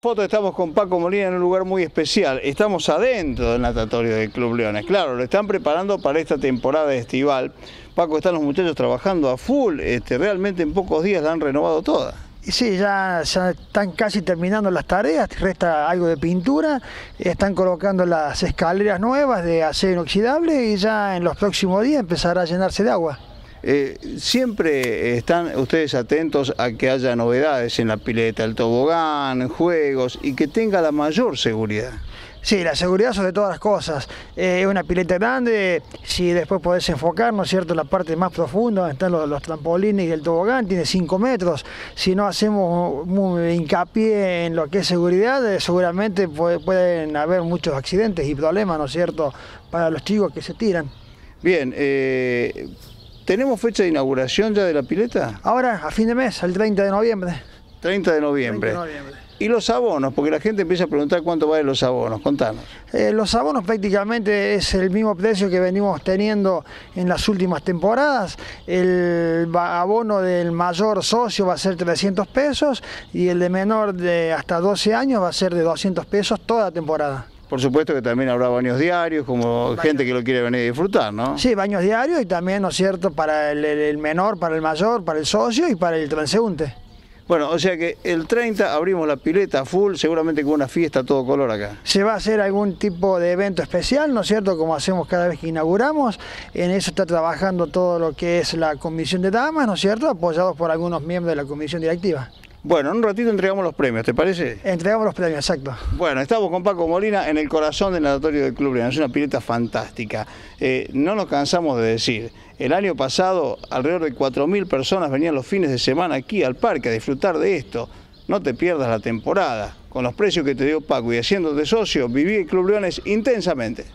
Foto estamos con Paco Molina en un lugar muy especial. Estamos adentro del natatorio del Club Leones. Claro, lo están preparando para esta temporada estival. Paco, están los muchachos trabajando a full. Este, realmente en pocos días la han renovado toda. Sí, ya, ya, están casi terminando las tareas, resta algo de pintura, están colocando las escaleras nuevas de acero inoxidable y ya en los próximos días empezará a llenarse de agua. Eh, siempre están ustedes atentos a que haya novedades en la pileta, el tobogán, juegos y que tenga la mayor seguridad. Sí, la seguridad sobre todas las cosas. Es eh, una pileta grande, si después podés enfocar, ¿no es cierto?, la parte más profunda, están los, trampolines y el tobogán, tiene 5 metros. Si no hacemos muy hincapié en lo que es seguridad, eh, seguramente pueden haber muchos accidentes y problemas, ¿no es cierto?, para los chicos que se tiran. Bien, ¿Tenemos fecha de inauguración ya de la pileta? Ahora, a fin de mes, el 30 de noviembre. 30 de noviembre. ¿Y los abonos? Porque la gente empieza a preguntar cuánto valen los abonos. Contanos. Eh, los abonos prácticamente es el mismo precio que venimos teniendo en las últimas temporadas. El abono del mayor socio va a ser 300 pesos y el de menor de hasta 12 años va a ser de 200 pesos toda temporada. Por supuesto que también habrá baños diarios, como gente que lo quiere venir a disfrutar, ¿no? Sí, baños diarios y también, ¿no es cierto?, para el, menor, para el mayor, para el socio y para el transeúnte. Bueno, o sea que el 30 abrimos la pileta full, seguramente con una fiesta a todo color acá. Se va a hacer algún tipo de evento especial, ¿no es cierto?, como hacemos cada vez que inauguramos. En eso está trabajando todo lo que es la comisión de damas, ¿no es cierto?, apoyados por algunos miembros de la comisión directiva. Bueno, en un ratito entregamos los premios, ¿te parece? Entregamos los premios, exacto. Bueno, estamos con Paco Molina en el corazón del natatorio del Club León, Es una pileta fantástica. Eh, no nos cansamos de decir, el año pasado alrededor de 4.000 personas venían los fines de semana aquí al parque a disfrutar de esto. No te pierdas la temporada. Con los precios que te dio Paco y haciéndote socio, viví el Club Leones intensamente.